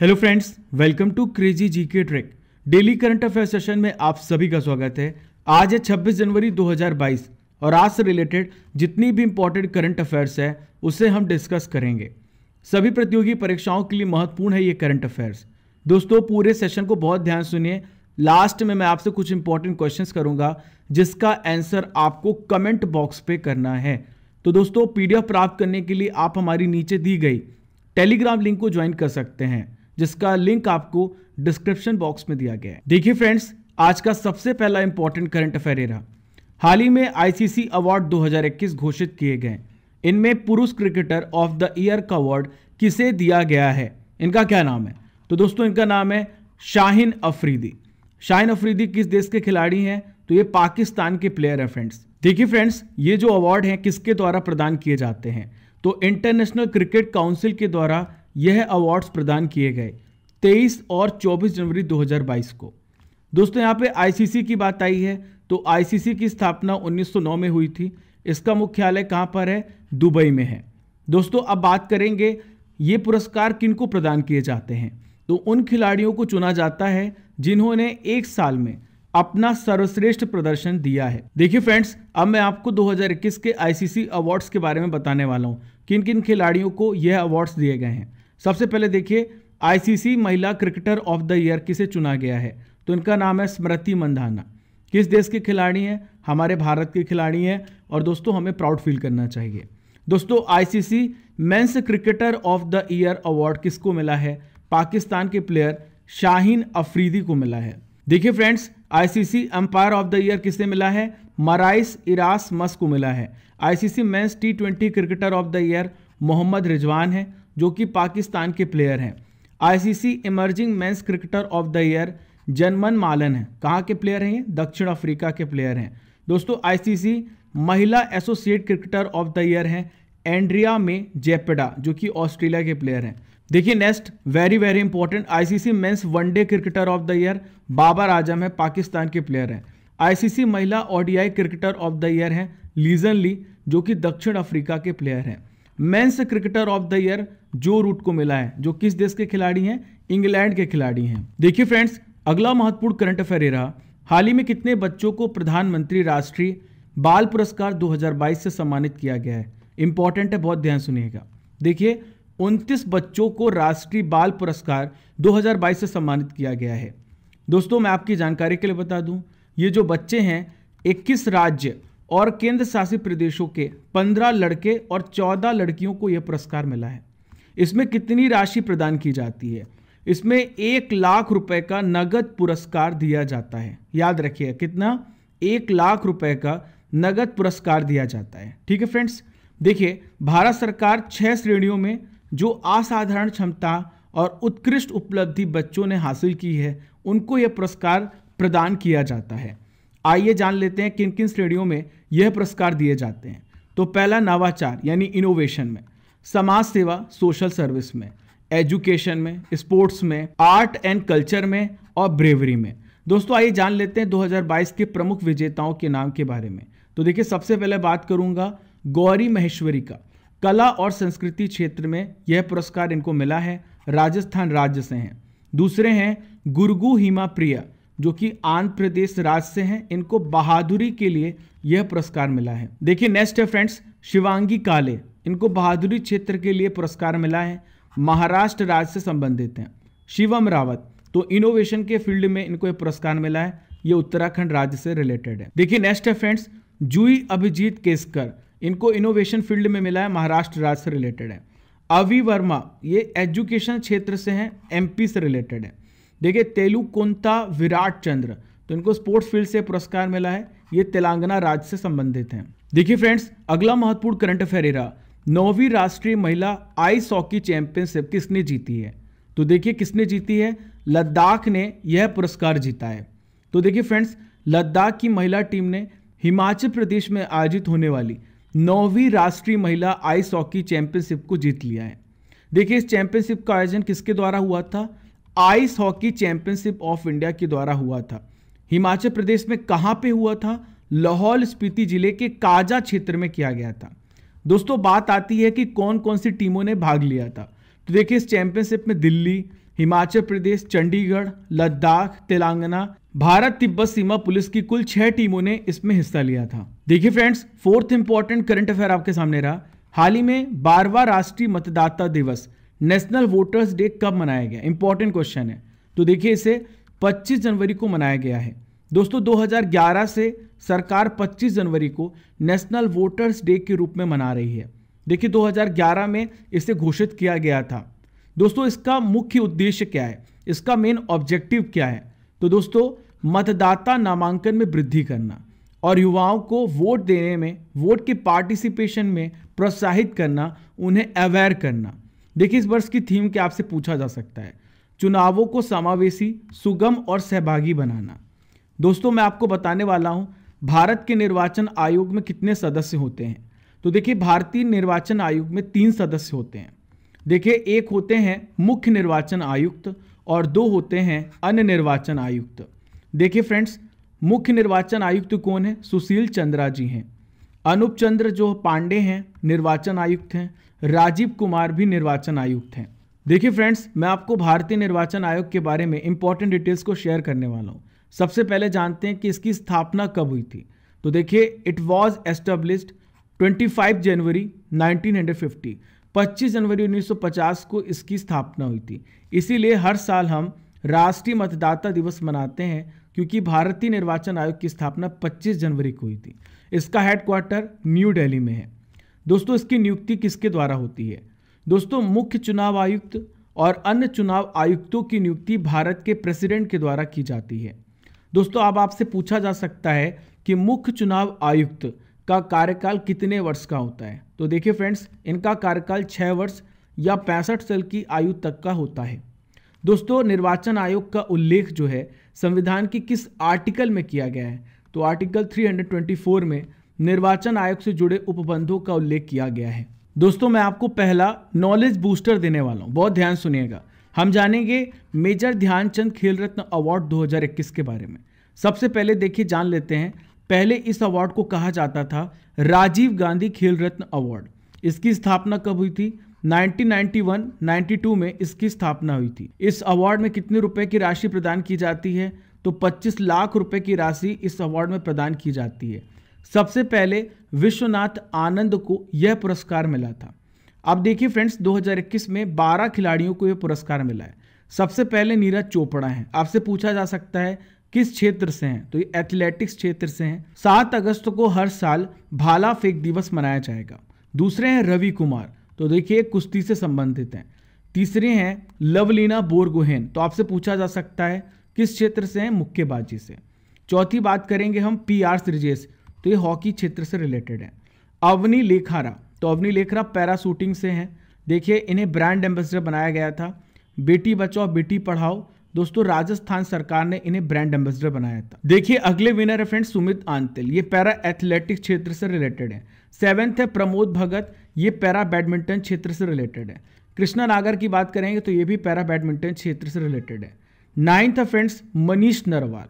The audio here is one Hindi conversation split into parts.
hello friends welcome to crazy G K trick daily current affair session में आप सभी का स्वागत है आज है 26 जनवरी 2022 और आज से रिलेटेड जितनी भी इंपॉर्टेंट करंट अफेयर्स है उसे हम डिस्कस करेंगे सभी प्रतियोगी परीक्षाओं के लिए महत्वपूर्ण है ये करंट अफेयर्स दोस्तों पूरे सेशन को बहुत ध्यान सुनिए लास्ट में मैं आपसे कुछ इंपॉर्टेंट क्वेश्चन करूंगा जिसका आंसर आपको कमेंट बॉक्स पे करना है तो दोस्तों पीडीएफ प्राप्त करने के लिए आप हमारी नीचे दी गई टेलीग्राम लिंक को ज्वाइन कर सकते हैं जिसका लिंक आपको डिस्क्रिप्शन बॉक्स में दिया गया है देखिए फ्रेंड्स आज का सबसे पहला इंपॉर्टेंट करंट अफेयर रहा हाल ही में आईसीसी अवार्ड 2021 घोषित किए गए इनमें पुरुष क्रिकेटर ऑफ द ईयर का अवार्ड किसे दिया गया है इनका क्या नाम है तो दोस्तों इनका नाम है शाहिन अफरीदी शाहिन अफरीदी किस देश के खिलाड़ी हैं तो ये पाकिस्तान के प्लेयर हैं फ्रेंड्स देखिए फ्रेंड्स ये जो अवार्ड हैं किसके द्वारा प्रदान किए जाते हैं तो इंटरनेशनल क्रिकेट काउंसिल के द्वारा यह अवार्ड्स प्रदान किए गए 23 और 24 जनवरी 2022 को दोस्तों यहाँ पे आईसीसी की बात आई है तो आईसीसी की स्थापना 1909 में हुई थी इसका मुख्यालय कहाँ पर है दुबई में है दोस्तों अब बात करेंगे ये पुरस्कार किनको प्रदान किए जाते हैं तो उन खिलाड़ियों को चुना जाता है जिन्होंने एक साल में अपना सर्वश्रेष्ठ प्रदर्शन दिया है देखिए फ्रेंड्स अब मैं आपको 2021 के आईसीसी अवार्ड्स के बारे में बताने वाला हूँ किन किन खिलाड़ियों को यह अवार्ड्स दिए गए हैं सबसे पहले देखिए आईसीसी महिला क्रिकेटर ऑफ द ईयर किसे चुना गया है तो इनका नाम है स्मृति मंदाना किस देश के खिलाड़ी हैं हमारे भारत के खिलाड़ी हैं और दोस्तों हमें प्राउड फील करना चाहिए दोस्तों ICC men's cricketer of the year award किसको मिला है पाकिस्तान के प्लेयर शाहीन अफरीदी को मिला है देखिए friends ICC umpire of the year किसने मिला है मराइस इरास मस को मिला है ICC men's T twenty cricketer of the year Mohammad Rizwan है जो कि पाकिस्तान के प्लेयर हैं ICC emerging men's cricketer of the year Janneman Malan है कहाँ के प्लेयर हैं ये दक्षिण अफ्रीका के प्लेयर हैं दोस्तों आईसीसी महिला associate cricketer of the year हैं एंड्रिया में जेपेडा जो कि ऑस्ट्रेलिया के प्लेयर हैं देखिए next very very important ICC men's one day cricketer of the year Babar Azam है पाकिस्तान के प्लेयर हैं आईसीसी महिला ODI cricketer of the year हैं लीजन ली जो कि दक्षिण अफ्रीका के प्लेयर हैं men's cricketer of the year Joe Root को मिला है जो किस देश के खिलाड़ी हैं इंग्लैंड के खिलाड़ी हैं देखिए फ्रेंड्स अगला महत्वपूर्ण करंट अफेयर ये रहा हाल ही में कितने बच्चों को प्रधानमंत्री राष्ट्रीय बाल पुरस्कार 2022 से सम्मानित किया गया है इंपॉर्टेंट है बहुत ध्यान सुनिएगा देखिए उनतीस बच्चों को राष्ट्रीय बाल पुरस्कार 2022 से सम्मानित किया गया है दोस्तों मैं आपकी जानकारी के लिए बता दूं ये जो बच्चे हैं 21 राज्य और केंद्र शासित प्रदेशों के 15 लड़के और 14 लड़कियों को यह पुरस्कार मिला है इसमें कितनी राशि प्रदान की जाती है इसमें एक लाख रुपए का नगद पुरस्कार दिया जाता है याद रखिए कितना एक लाख रुपए का नगद पुरस्कार दिया जाता है ठीक है फ्रेंड्स देखिए भारत सरकार छह श्रेणियों में जो असाधारण क्षमता और उत्कृष्ट उपलब्धि बच्चों ने हासिल की है उनको यह पुरस्कार प्रदान किया जाता है आइए जान लेते हैं किन किन श्रेणियों में यह पुरस्कार दिए जाते हैं तो पहला नवाचार यानी इनोवेशन में समाज सेवा सोशल सर्विस में एजुकेशन में स्पोर्ट्स में आर्ट एंड कल्चर में और ब्रेवरी में दोस्तों आइए जान लेते हैं 2022 के प्रमुख विजेताओं के नाम के बारे में तो देखिए सबसे पहले बात करूंगा गौरी महेश्वरी का कला और संस्कृति क्षेत्र में यह पुरस्कार इनको मिला है राजस्थान राज्य से हैं दूसरे हैं गुरगु हिमा प्रिया जो कि आंध्र प्रदेश राज्य से हैं इनको बहादुरी के लिए यह पुरस्कार मिला है देखिए नेक्स्ट है फ्रेंड्स शिवांगी काले इनको बहादुरी क्षेत्र के लिए पुरस्कार मिला है महाराष्ट्र राज्य से संबंधित हैं शिवम रावत तो इनोवेशन के फील्ड में इनको ये पुरस्कार मिला है ये उत्तराखंड राज्य से रिलेटेड है देखिए नेक्स्ट है फ्रेंड्स जूई अभिजीत केसकर इनको इनोवेशन फील्ड में मिला है महाराष्ट्र राज्य से रिलेटेड है अवि वर्मा ये एजुकेशन क्षेत्र से हैं एमपी से रिलेटेड है देखिए तेलु कोंता विराट चंद्र तो इनको स्पोर्ट्स फील्ड से पुरस्कार मिला है ये तेलंगाना राज्य से संबंधित हैं देखिए फ्रेंड्स अगला महत्वपूर्ण करंट अफेयर नौवीं राष्ट्रीय महिला आइस हॉकी चैंपियनशिप किसने जीती है तो देखिए किसने जीती है लद्दाख ने यह पुरस्कार जीता है तो देखिए फ्रेंड्स लद्दाख की महिला टीम ने हिमाचल प्रदेश में आयोजित होने वाली नौवीं राष्ट्रीय महिला आइस हॉकी चैंपियनशिप को जीत लिया है देखिए इस चैंपियनशिप का आयोजन किसके द्वारा हुआ था ice hockey championship of India के द्वारा हुआ था हिमाचल प्रदेश में कहाँ पे हुआ था लाहौल स्पीति जिले के काजा क्षेत्र में किया गया था दोस्तों बात आती है कि कौन कौन सी टीमों ने भाग लिया था तो देखिए इस चैंपियनशिप में दिल्ली हिमाचल प्रदेश चंडीगढ़ लद्दाख तेलंगाना भारत तिब्बत सीमा पुलिस की कुल छह टीमों ने इसमें हिस्सा लिया था देखिए friends fourth important current affair आपके सामने रहा हाल ही में बारवा राष्ट्रीय मतदाता दिवस नेशनल वोटर्स डे कब मनाया गया इंपॉर्टेंट क्वेश्चन है तो देखिए इसे 25 जनवरी को मनाया गया है दोस्तों 2011 से सरकार 25 जनवरी को नेशनल वोटर्स डे के रूप में मना रही है देखिए 2011 में इसे घोषित किया गया था दोस्तों इसका मुख्य उद्देश्य क्या है इसका मेन ऑब्जेक्टिव क्या है तो दोस्तों मतदाता नामांकन में वृद्धि करना और युवाओं को वोट देने में वोट के पार्टिसिपेशन में प्रोत्साहित करना उन्हें अवेयर करना देखिए इस वर्ष की थीम के आपसे पूछा जा सकता है चुनावों को समावेशी सुगम और सहभागी बनाना दोस्तों मैं आपको बताने वाला हूं भारत के निर्वाचन आयोग में कितने सदस्य होते हैं तो देखिए भारतीय निर्वाचन आयोग में तीन सदस्य होते हैं देखिए एक होते हैं मुख्य निर्वाचन आयुक्त और दो होते हैं अन्य निर्वाचन आयुक्त देखिए फ्रेंड्स मुख्य निर्वाचन आयुक्त कौन है सुशील चंद्रा जी हैं अनूप चंद्र जो पांडे हैं निर्वाचन आयुक्त हैं राजीव कुमार भी निर्वाचन आयुक्त हैं देखिए फ्रेंड्स मैं आपको भारतीय निर्वाचन आयोग के बारे में इंपॉर्टेंट डिटेल्स को शेयर करने वाला हूँ सबसे पहले जानते हैं कि इसकी स्थापना कब हुई थी तो देखिए इट वॉज एस्टेब्लिश्ड 25 जनवरी 1950 25 जनवरी 1950 को इसकी स्थापना हुई थी इसीलिए हर साल हम राष्ट्रीय मतदाता दिवस मनाते हैं क्योंकि भारतीय निर्वाचन आयोग की स्थापना 25 जनवरी को हुई थी इसका हेडक्वार्टर न्यू दिल्ली में है दोस्तों इसकी नियुक्ति किसके द्वारा होती है दोस्तों मुख्य चुनाव आयुक्त और अन्य चुनाव आयुक्तों की नियुक्ति भारत के प्रेसिडेंट के द्वारा की जाती है दोस्तों अब आपसे पूछा जा सकता है कि मुख्य चुनाव आयुक्त का कार्यकाल कितने वर्ष का होता है तो देखिए फ्रेंड्स इनका कार्यकाल छः वर्ष या पैंसठ साल की आयु तक का होता है दोस्तों निर्वाचन आयोग का उल्लेख जो है संविधान की किस आर्टिकल में किया गया है तो आर्टिकल 324 में निर्वाचन आयोग से जुड़े उपबंधों का उल्लेख किया गया है दोस्तों मैं आपको पहला नॉलेज बूस्टर देने वाला हूँ बहुत ध्यान सुनिएगा हम जानेंगे मेजर ध्यानचंद खेल रत्न अवार्ड 2021 के बारे में सबसे पहले देखिए जान लेते हैं पहले इस अवार्ड को कहा जाता था राजीव गांधी खेल रत्न अवार्ड इसकी स्थापना कब हुई थी 1991, 92 में इसकी स्थापना हुई थी इस अवार्ड में कितने रुपए की राशि प्रदान की जाती है तो 25 लाख रुपए की राशि इस अवार्ड में प्रदान की जाती है सबसे पहले विश्वनाथ आनंद को यह पुरस्कार मिला था अब देखिए फ्रेंड्स 2021 में 12 खिलाड़ियों को यह पुरस्कार मिला है सबसे पहले नीरज चोपड़ा हैं आपसे पूछा जा सकता है किस क्षेत्र से हैं तो ये एथलेटिक्स क्षेत्र से हैं सात अगस्त को हर साल भाला फेंक दिवस मनाया जाएगा दूसरे हैं रवि कुमार तो देखिए कुश्ती से संबंधित हैं तीसरे हैं लवलीना बोरगोहेन तो आपसे पूछा जा सकता है किस क्षेत्र से हैं मुक्केबाजी से चौथी बात करेंगे हम पी आर सृजेश तो ये हॉकी क्षेत्र से रिलेटेड है अवनी लेखारा तो अवनी लेखरा पैराशूटिंग से हैं देखिए इन्हें ब्रांड एम्बेसडर बनाया गया था बेटी बचाओ बेटी पढ़ाओ दोस्तों राजस्थान सरकार ने इन्हें ब्रांड एम्बेसडर बनाया था देखिए अगले विनर है फ्रेंड सुमित आंतिल ये पैरा एथलेटिक क्षेत्र से रिलेटेड है सेवेंथ है प्रमोद भगत ये पैरा बैडमिंटन क्षेत्र से रिलेटेड है कृष्णा नागर की बात करेंगे तो ये भी पैरा बैडमिंटन क्षेत्र से रिलेटेड है नाइन्थ है friends Manish Narwal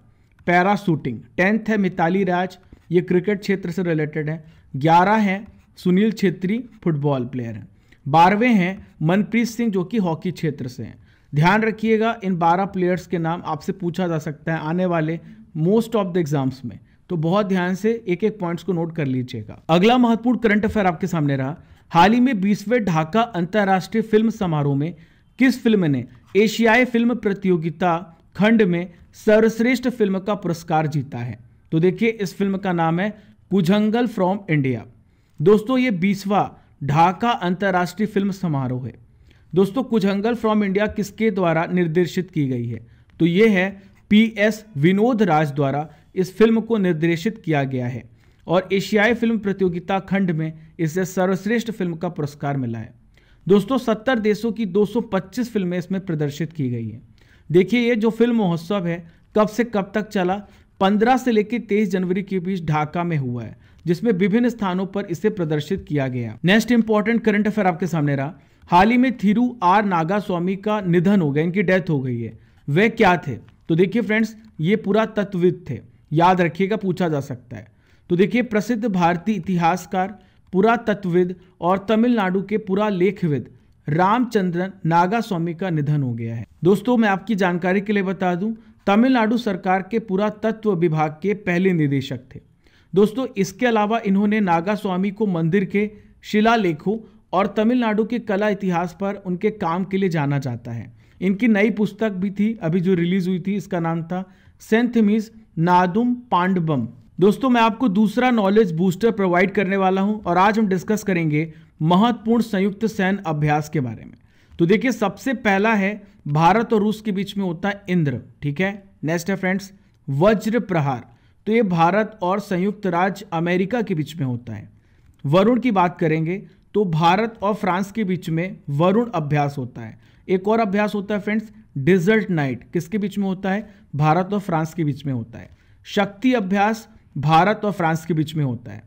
para shooting tenth है मिताली राज ये क्रिकेट क्षेत्र से रिलेटेड है ग्यारह है सुनील छेत्री फुटबॉल प्लेयर हैं बारहवें हैं मनप्रीत सिंह जो कि हॉकी क्षेत्र से हैं ध्यान रखिएगा इन बारह प्लेयर्स के नाम आपसे पूछा जा सकता है आने वाले मोस्ट ऑफ द एग्जाम्स में तो बहुत ध्यान से एक एक पॉइंट्स को नोट कर लीजिएगा अगला महत्वपूर्ण करंट अफेयर आपके सामने रहा हाल ही में बीसवें ढाका अंतर्राष्ट्रीय फिल्म समारोह में किस फिल्म ने एशियाई फिल्म प्रतियोगिता खंड में सर्वश्रेष्ठ फिल्म का पुरस्कार जीता है तो देखिए इस फिल्म का नाम है कुजंगल फ्रॉम इंडिया दोस्तों ये बीसवा ढाका अंतर्राष्ट्रीय फिल्म समारोह है दोस्तों कुछ अंगल फ्रॉम इंडिया किसके द्वारा निर्देशित की गई है तो ये है पी एस विनोद राज द्वारा इस फिल्म को निर्देशित किया गया है और एशियाई फिल्म प्रतियोगिता खंड में इसे सर्वश्रेष्ठ फिल्म का पुरस्कार मिला है दोस्तों 70 देशों की 225 फिल्में इसमें प्रदर्शित की गई हैं देखिए ये जो फिल्म महोत्सव है कब से कब तक चला 15 से लेकर 23 जनवरी के बीच ढाका में हुआ है जिसमें विभिन्न स्थानों पर इसे प्रदर्शित किया गया नेक्स्ट इंपॉर्टेंट करंट अफेयर आपके सामने रहा हाल ही में थिरू आर नागा स्वामी का निधन हो गया इनकी डेथ हो गई है वे क्या थे तो देखिए फ्रेंड्स ये पूरा तत्विद थे याद रखिएगा पूछा जा सकता है तो देखिए प्रसिद्ध भारतीय इतिहासकार पुरातत्वविद और तमिलनाडु के पुरा लेखविद रामचंद्रन नागा स्वामी का निधन हो गया है दोस्तों मैं आपकी जानकारी के लिए बता दूं तमिलनाडु सरकार के तत्व विभाग के पहले निदेशक थे दोस्तों इसके अलावा इन्होंने नागा स्वामी को मंदिर के शिलालेखों और तमिलनाडु के कला इतिहास पर उनके काम के लिए जाना जाता है इनकी नई पुस्तक भी थी अभी जो रिलीज हुई थी इसका नाम था सेंथमीज नादुम पांडबम दोस्तों मैं आपको दूसरा नॉलेज बूस्टर प्रोवाइड करने वाला हूं और आज हम डिस्कस करेंगे महत्वपूर्ण संयुक्त सैन्य अभ्यास के बारे में तो देखिए सबसे पहला है भारत और रूस के बीच में होता है इंद्र ठीक है नेक्स्ट है फ्रेंड्स वज्र प्रहार तो ये भारत और संयुक्त राज्य अमेरिका के बीच में होता है वरुण की बात करेंगे तो भारत और फ्रांस के बीच में वरुण अभ्यास होता है एक और अभ्यास होता है फ्रेंड्स डिजर्ट नाइट किसके बीच में होता है भारत और फ्रांस के बीच में होता है शक्ति अभ्यास भारत और फ्रांस के बीच में होता है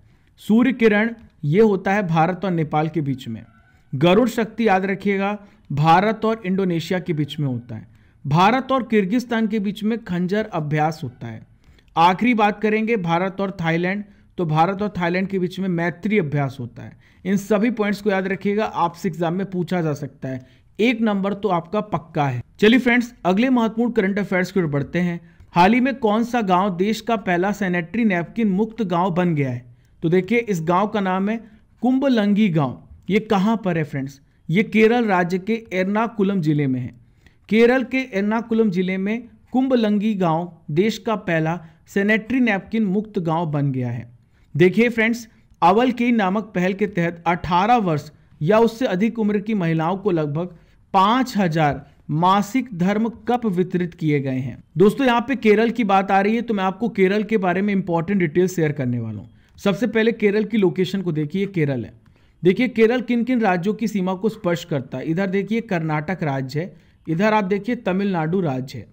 सूर्य किरण ये होता है भारत और नेपाल के बीच में गरुड़ शक्ति याद रखिएगा भारत और इंडोनेशिया के बीच में होता है भारत और किर्गिस्तान के बीच में खंजर अभ्यास होता है आखिरी बात करेंगे भारत और थाईलैंड तो भारत और थाईलैंड के बीच में मैत्री अभ्यास होता है इन सभी पॉइंट्स को याद रखिएगा आपसे एग्जाम में पूछा जा सकता है एक नंबर तो आपका पक्का है चलिए फ्रेंड्स अगले महत्वपूर्ण करंट अफेयर्स की ओर बढ़ते हैं हाल ही में कौन सा गांव देश का पहला सैनिटरी नैपकिन मुक्त गांव बन गया है तो देखिए इस गांव का नाम है कुंभलंगी गांव ये कहां पर है फ्रेंड्स ये केरल राज्य के एर्नाकुलम जिले में है केरल के एर्नाकुलम जिले में कुंभलंगी गांव देश का पहला सेनेटरी नैपकिन मुक्त गांव बन गया है देखिए फ्रेंड्स अवल के नामक पहल के तहत 18 वर्ष या उससे अधिक उम्र की महिलाओं को लगभग 5000 मासिक धर्म कप वितरित किए गए हैं दोस्तों यहाँ पे केरल की बात आ रही है तो मैं आपको केरल के बारे में इंपॉर्टेंट डिटेल शेयर करने वाला हूँ सबसे पहले केरल की लोकेशन को देखिए केरल है देखिए केरल किन किन राज्यों की सीमा को स्पर्श करता है इधर देखिए कर्नाटक राज्य है इधर आप देखिए तमिलनाडु राज्य है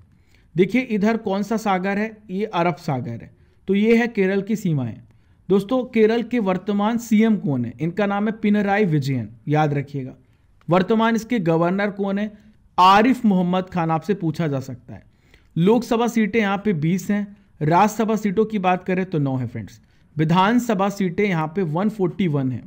देखिए इधर कौन सा सागर है ये अरब सागर है तो ये है केरल की सीमाएं दोस्तों केरल के वर्तमान सीएम कौन है इनका नाम है पिनराई विजयन याद रखिएगा वर्तमान इसके गवर्नर कौन है आरिफ मोहम्मद खान आपसे पूछा जा सकता है लोकसभा सीटें यहाँ पे 20 हैं राज्यसभा सीटों की बात करें तो 9 है फ्रेंड्स विधानसभा सीटें यहाँ पे 141 है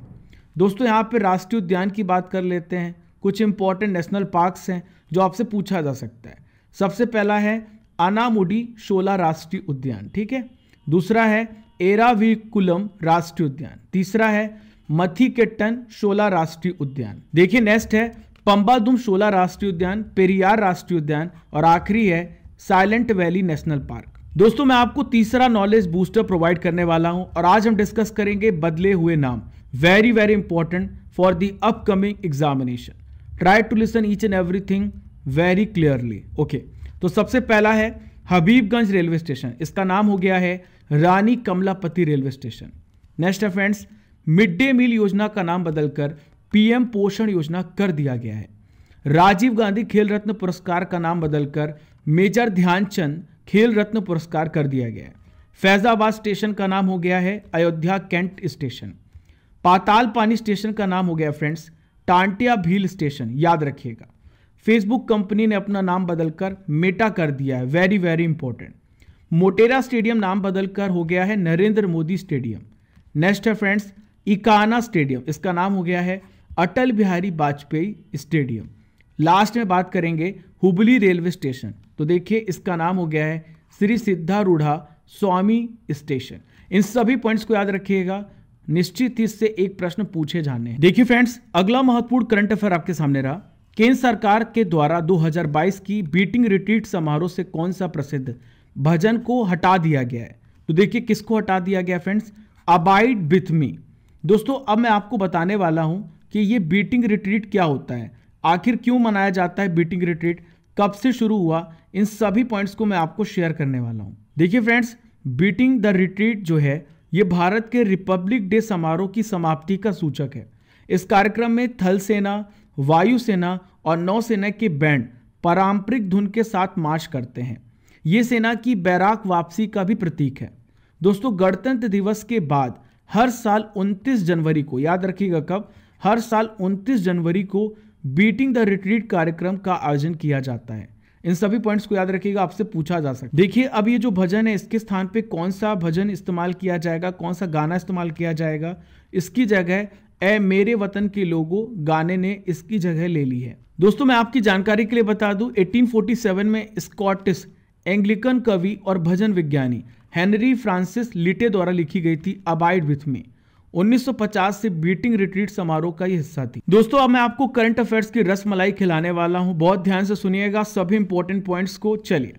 दोस्तों यहाँ पे राष्ट्रीय उद्यान की बात कर लेते हैं कुछ इंपॉर्टेंट नेशनल पार्क्स हैं जो आपसे पूछा जा सकता है सबसे पहला है अनामुडी शोला राष्ट्रीय उद्यान ठीक है दूसरा है एराविकुलम राष्ट्रीय उद्यान तीसरा है मथिकेट्टन शोला राष्ट्रीय उद्यान देखिए नेक्स्ट है पंबादुम शोला राष्ट्रीय उद्यान पेरियार राष्ट्रीय उद्यान और आखिरी है साइलेंट वैली नेशनल पार्क दोस्तों मैं आपको तीसरा नॉलेज बूस्टर प्रोवाइड करने वाला हूं और आज हम डिस्कस करेंगे बदले हुए नाम very very important for the upcoming examination try to listen each and everything very clearly okay तो सबसे पहला है हबीबगंज रेलवे स्टेशन इसका नाम हो गया है Rani Kamlapati railway station next है फ्रेंड्स मिड डे मील योजना का नाम बदलकर पीएम पोषण योजना कर दिया गया है राजीव गांधी खेल रत्न पुरस्कार का नाम बदलकर मेजर ध्यानचंद खेल रत्न पुरस्कार कर दिया गया है फैजाबाद स्टेशन का नाम हो गया है अयोध्या कैंट स्टेशन पाताल पानी स्टेशन का नाम हो गया फ्रेंड्स टांटिया भील स्टेशन याद रखिएगा फेसबुक कंपनी ने अपना नाम बदलकर मेटा कर दिया है very very important Motera stadium नाम बदलकर हो गया है नरेंद्र मोदी स्टेडियम नेक्स्ट है फ्रेंड्स इकाना स्टेडियम इसका नाम हो गया है अटल बिहारी वाजपेयी स्टेडियम लास्ट में बात करेंगे हुबली रेलवे स्टेशन तो देखिए इसका नाम हो गया है श्री सिद्धारूढ़ा स्वामी स्टेशन इन सभी पॉइंट्स को याद रखिएगा निश्चित ही इससे एक प्रश्न पूछे जाने देखिए फ्रेंड्स अगला महत्वपूर्ण करंट अफेयर आपके सामने रहा केंद्र सरकार के द्वारा 2022 की बीटिंग रिट्रीट समारोह से कौन सा प्रसिद्ध भजन को हटा दिया गया है तो देखिए किसको हटा दिया गया फ्रेंड्स अबाइड विथ मी दोस्तों अब मैं आपको बताने वाला हूं कि ये बीटिंग रिट्रीट क्या होता है आखिर क्यों मनाया जाता है बीटिंग रिट्रीट कब से शुरू हुआ इन सभी पॉइंट्स को मैं आपको शेयर करने वाला हूँ देखिए फ्रेंड्स बीटिंग द रिट्रीट जो है ये भारत के रिपब्लिक डे समारोह की समाप्ति का सूचक है इस कार्यक्रम में थल सेना वायुसेना और नौसेना के बैंड पारंपरिक धुन के साथ मार्च करते हैं ये सेना की बैराक वापसी का भी प्रतीक है दोस्तों गणतंत्र दिवस के बाद हर साल 29 जनवरी को याद रखिएगा कब हर साल 29 जनवरी को बीटिंग द रिट्रीट कार्यक्रम का आयोजन किया जाता है इन सभी पॉइंट्स को याद रखिएगा आपसे पूछा जा सकता है देखिए अब ये जो भजन है इसके स्थान पे कौन सा भजन इस्तेमाल किया जाएगा कौन सा गाना इस्तेमाल किया जाएगा इसकी जगह ए मेरे वतन के लोगों गाने ने इसकी जगह ले ली है दोस्तों मैं आपकी जानकारी के लिए बता दूं 1847 में स्कॉटिश एंग्लिकन कवि और भजन विज्ञानी हेनरी फ्रांसिस लिटे द्वारा लिखी गई थी अबाइड विथ मी 1950 से बीटिंग रिट्रीट समारोह का ये हिस्सा थी दोस्तों अब मैं आपको करंट अफेयर्स की रसमलाई खिलाने वाला हूँ बहुत ध्यान से सुनिएगा सभी इंपॉर्टेंट पॉइंट्स को चलिए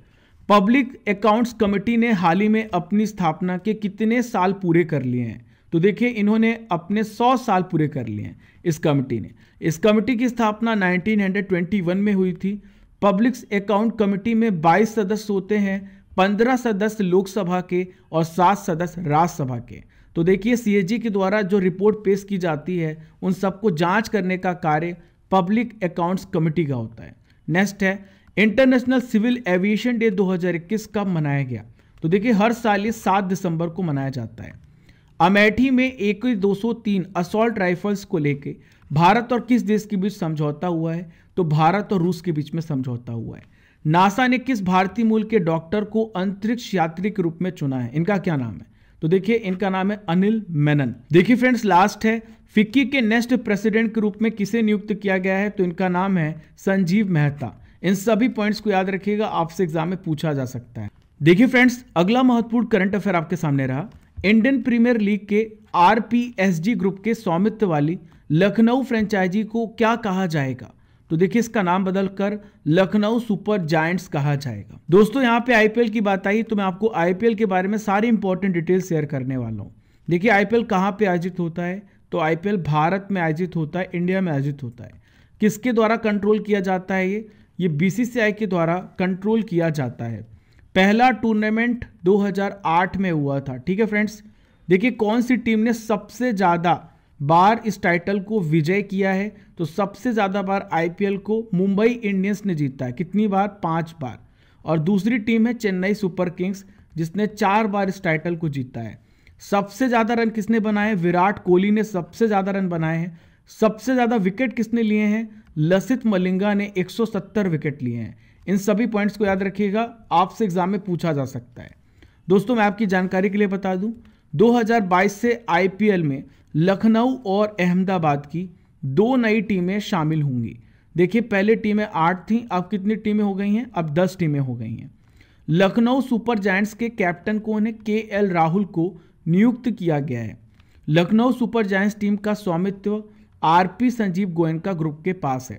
पब्लिक अकाउंट्स कमेटी ने हाल ही में अपनी स्थापना के कितने साल पूरे कर लिए हैं तो देखिए इन्होंने अपने 100 साल पूरे कर लिए हैं इस कमेटी ने इस कमेटी की स्थापना 1921 में हुई थी पब्लिक अकाउंट कमेटी में 22 सदस्य होते हैं 15 सदस्य लोकसभा के और 7 सदस्य राज्यसभा के तो देखिए सीएजी के द्वारा जो रिपोर्ट पेश की जाती है उन सबको जांच करने का कार्य पब्लिक अकाउंट्स कमेटी का होता है नेक्स्ट है इंटरनेशनल सिविल एविएशन डे 2021 कब मनाया गया तो देखिए हर साल ये 7 दिसंबर को मनाया जाता है अमेठी में एक दो सौ तीन असॉल्ट राइफल्स को लेके भारत और किस देश के बीच समझौता हुआ है तो भारत और रूस के बीच में समझौता हुआ है नासा ने किस भारतीय मूल के डॉक्टर को अंतरिक्ष यात्री के रूप में चुना है इनका क्या नाम है तो देखिए इनका नाम है अनिल मेनन देखिए फ्रेंड्स लास्ट है फिक्की के नेक्स्ट प्रेसिडेंट के रूप में किसे नियुक्त किया गया है तो इनका नाम है संजीव मेहता इन सभी पॉइंट्स को याद रखिएगा आपसे एग्जाम में पूछा जा सकता है देखिए फ्रेंड्स अगला महत्वपूर्ण करंट अफेयर आपके सामने रहा इंडियन प्रीमियर लीग के आर ग्रुप के स्वामित्व वाली लखनऊ फ्रेंचाइजी को क्या कहा जाएगा तो देखिए इसका नाम बदलकर लखनऊ सुपर जायंट्स कहा जाएगा दोस्तों यहां पे आईपीएल की बात आई तो मैं आपको आईपीएल के बारे में सारी इंपॉर्टेंट डिटेल शेयर करने वाला हूँ देखिए आईपीएल कहां पे आयोजित होता है तो आईपीएल भारत में आयोजित होता है इंडिया में आयोजित होता है किसके द्वारा कंट्रोल किया जाता है ये ये बीसीसीआई के द्वारा कंट्रोल किया जाता है पहला टूर्नामेंट 2008 में हुआ था ठीक है फ्रेंड्स देखिए कौन सी टीम ने सबसे ज़्यादा बार इस टाइटल को विजय किया है तो सबसे ज़्यादा बार आईपीएल को मुंबई इंडियंस ने जीता है कितनी बार पांच बार और दूसरी टीम है चेन्नई सुपर किंग्स जिसने चार बार इस टाइटल को जीता है सबसे ज़्यादा रन किसने बनाए विराट कोहली ने सबसे ज़्यादा रन बनाए हैं सबसे ज़्यादा विकेट किसने लिए हैं लसित मलिंगा ने 170 विकेट लिए हैं इन सभी पॉइंट्स को याद रखिएगा आपसे एग्जाम में पूछा जा सकता है दोस्तों मैं आपकी जानकारी के लिए बता दूं 2022 से आईपीएल में लखनऊ और अहमदाबाद की दो नई टीमें शामिल होंगी देखिए पहले टीमें आठ थीं अब कितनी टीमें हो गई हैं अब दस टीमें हो गई हैं लखनऊ सुपर जायंट्स के कैप्टन कौन है के एल राहुल को नियुक्त किया गया है लखनऊ सुपर जायंट्स टीम का स्वामित्व आरपी संजीव गोयनका ग्रुप के पास है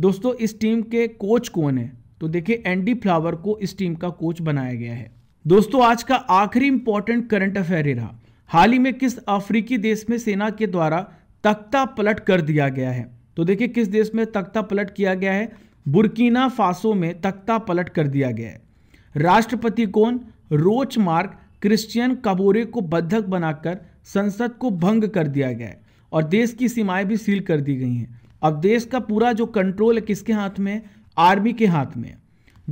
दोस्तों इस टीम के कोच कौन है तो देखिए एंडी फ्लावर को इस टीम का कोच बनाया गया है दोस्तों आज का आखिरी इंपॉर्टेंट करंट अफेयर रहा हाल ही में किस अफ्रीकी देश में सेना के द्वारा तख्ता पलट कर दिया गया है तो देखिए किस देश में तख्ता पलट किया गया है बुर्किना फासो में तख्ता पलट कर दिया गया है राष्ट्रपति कौन रोच मार्क क्रिश्चियन कबोरे को बद्धक बनाकर संसद को भंग कर दिया गया है और देश की सीमाएं भी सील कर दी गई हैं अब देश का पूरा जो कंट्रोल है किसके हाथ में है आर्मी के हाथ में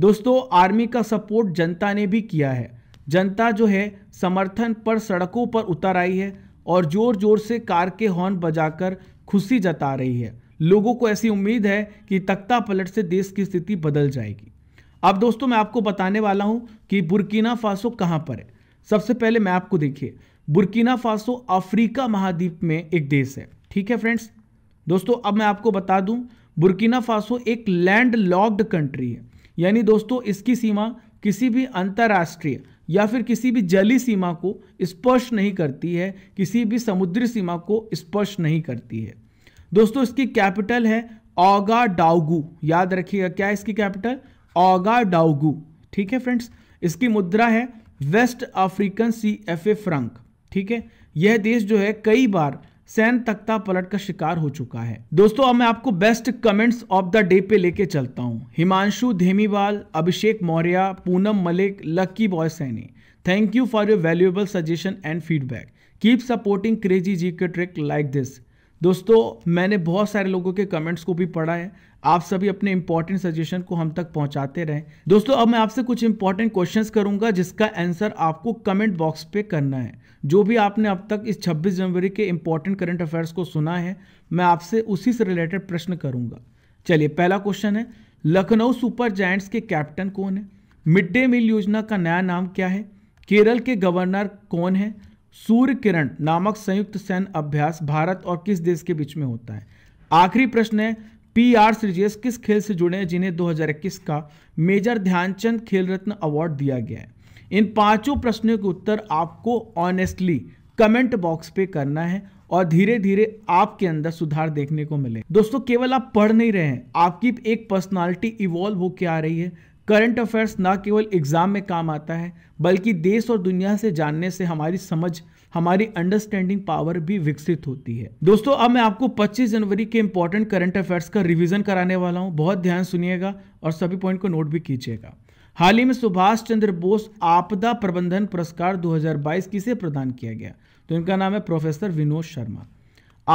दोस्तों आर्मी का सपोर्ट जनता ने भी किया है जनता जो है समर्थन पर सड़कों पर उतर आई है और ज़ोर ज़ोर से कार के हॉर्न बजाकर खुशी जता रही है लोगों को ऐसी उम्मीद है कि तख्ता पलट से देश की स्थिति बदल जाएगी अब दोस्तों मैं आपको बताने वाला हूं कि बुरकीना फासो कहां पर है सबसे पहले मैं आपको देखिए बुरकीना फासो अफ्रीका महाद्वीप में एक देश है ठीक है फ्रेंड्स दोस्तों अब मैं आपको बता दूं बुर्किना फासो एक लैंड लॉक्ड कंट्री है यानी दोस्तों इसकी सीमा किसी भी अंतर्राष्ट्रीय या फिर किसी भी जली सीमा को स्पर्श नहीं करती है किसी भी समुद्री सीमा को स्पर्श नहीं करती है दोस्तों इसकी कैपिटल है ओगा डाउगू याद रखिएगा क्या इसकी कैपिटल ओगा डाउगू ठीक है फ्रेंड्स इसकी मुद्रा है west African C F A franc ठीक है यह देश जो है कई बार सैन तख्ता पलट का शिकार हो चुका है दोस्तों अब मैं आपको best comments of the day पे लेके चलता हूँ Himanshu Dhemiwal Abhishek Maurya Poonam Malik lucky boy Saini thank you for your valuable suggestion and feedback keep supporting crazy G K trick like this दोस्तों मैंने बहुत सारे लोगों के कमेंट्स को भी पढ़ा है आप सभी अपने इंपॉर्टेंट सजेशन को हम तक पहुंचाते रहें दोस्तों अब मैं आपसे कुछ इंपॉर्टेंट क्वेश्चंस करूंगा जिसका आंसर आपको कमेंट बॉक्स पे करना है जो भी आपने अब तक इस 26 जनवरी के इंपॉर्टेंट करंट अफेयर्स को सुना है मैं आपसे उसी से रिलेटेड प्रश्न करूंगा चलिए पहला क्वेश्चन है लखनऊ सुपर जायंट्स के कैप्टन कौन है मिड डे मील योजना का नया नाम क्या है केरल के गवर्नर कौन है सूर्य किरण नामक संयुक्त सैन्य अभ्यास भारत और किस देश के बीच में होता है आखिरी प्रश्न है पी आर सृजेश किस खेल से जुड़े हैं जिन्हें 2021 का मेजर ध्यानचंद खेल रत्न अवार्ड दिया गया है इन पांचों प्रश्नों के उत्तर आपको ऑनेस्टली कमेंट बॉक्स पे करना है और धीरे धीरे आपके अंदर सुधार देखने को मिले दोस्तों केवल आप पढ़ नहीं रहे हैं आपकी एक पर्सनालिटी इवॉल्व होके आ रही है करंट अफेयर्स ना केवल एग्जाम में काम आता है बल्कि देश और दुनिया से जानने से हमारी समझ हमारी अंडरस्टैंडिंग पावर भी विकसित होती है दोस्तों अब मैं आपको 25 जनवरी के इंपॉर्टेंट करंट अफेयर्स का रिवीजन कराने वाला हूं बहुत ध्यान सुनिएगा और सभी पॉइंट को नोट भी कीजिएगा हाल ही में सुभाष चंद्र बोस आपदा प्रबंधन पुरस्कार 2022 किसे प्रदान किया गया तो इनका नाम है प्रोफेसर विनोद शर्मा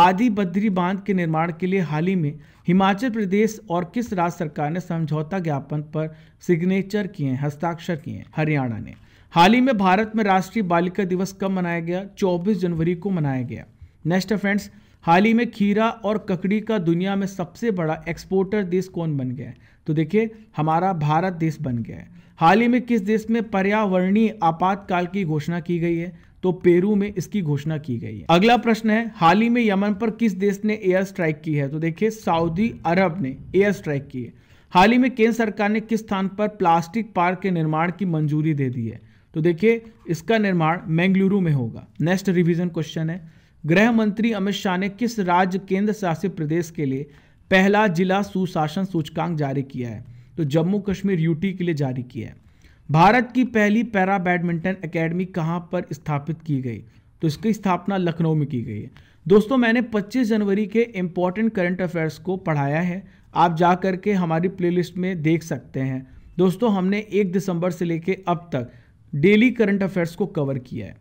आदि बद्री बांध के निर्माण के लिए हाल ही में हिमाचल प्रदेश और किस राज्य सरकार ने समझौता ज्ञापन पर सिग्नेचर किए हैं हस्ताक्षर किए हैं हरियाणा ने हाल ही में भारत में राष्ट्रीय बालिका दिवस कब मनाया गया 24 जनवरी को मनाया गया नेक्स्ट फ्रेंड्स हाल ही में खीरा और ककड़ी का दुनिया में सबसे बड़ा एक्सपोर्टर देश कौन बन गया है तो देखिए हमारा भारत देश बन गया है हाल ही में किस देश में पर्यावरणीय आपातकाल की घोषणा की गई है तो पेरू में इसकी घोषणा की गई है अगला प्रश्न है हाल ही में यमन पर किस देश ने एयर स्ट्राइक की है तो देखिए सऊदी अरब ने एयर स्ट्राइक की है हाल ही में केंद्र सरकार ने किस स्थान पर प्लास्टिक पार्क के निर्माण की मंजूरी दे दी है तो देखिए इसका निर्माण मैंगलुरु में होगा नेक्स्ट रिविजन क्वेश्चन है गृह मंत्री अमित शाह ने किस राज्य केंद्र शासित प्रदेश के लिए पहला जिला सुशासन सूचकांक जारी किया है तो जम्मू कश्मीर यूटी के लिए जारी किया है भारत की पहली पैरा बैडमिंटन अकेडमी कहाँ पर स्थापित की गई तो इसकी स्थापना लखनऊ में की गई है दोस्तों मैंने 25 जनवरी के इम्पॉर्टेंट करंट अफेयर्स को पढ़ाया है आप जा कर के हमारी प्लेलिस्ट में देख सकते हैं दोस्तों हमने एक दिसंबर से लेकर अब तक डेली करंट अफेयर्स को कवर किया है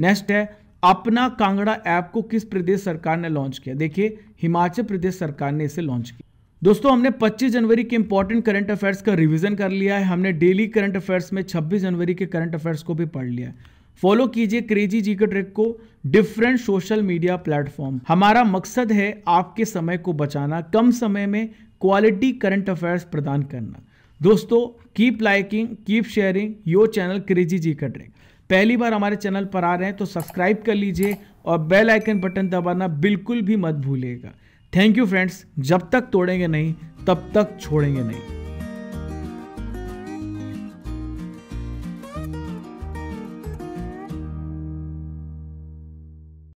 नेक्स्ट है अपना कांगड़ा ऐप को किस प्रदेश सरकार ने लॉन्च किया देखिए हिमाचल प्रदेश सरकार ने इसे लॉन्च किया दोस्तों हमने 25 जनवरी के इंपॉर्टेंट करंट अफेयर्स का रिवीजन कर लिया है हमने डेली करंट अफेयर्स में 26 जनवरी के करंट अफेयर्स को भी पढ़ लिया है फॉलो कीजिए क्रेजी जी के ट्रिक को डिफरेंट सोशल मीडिया प्लेटफॉर्म हमारा मकसद है आपके समय को बचाना कम समय में क्वालिटी करंट अफेयर्स प्रदान करना दोस्तों keep liking keep sharing your channel crazy ji का ट्रिक पहली बार हमारे चैनल पर आ रहे हैं तो सब्सक्राइब कर लीजिए और बेल आइकन बटन दबाना बिल्कुल भी मत भूलिएगा थैंक यू फ्रेंड्स जब तक तोड़ेंगे नहीं तब तक छोड़ेंगे नहीं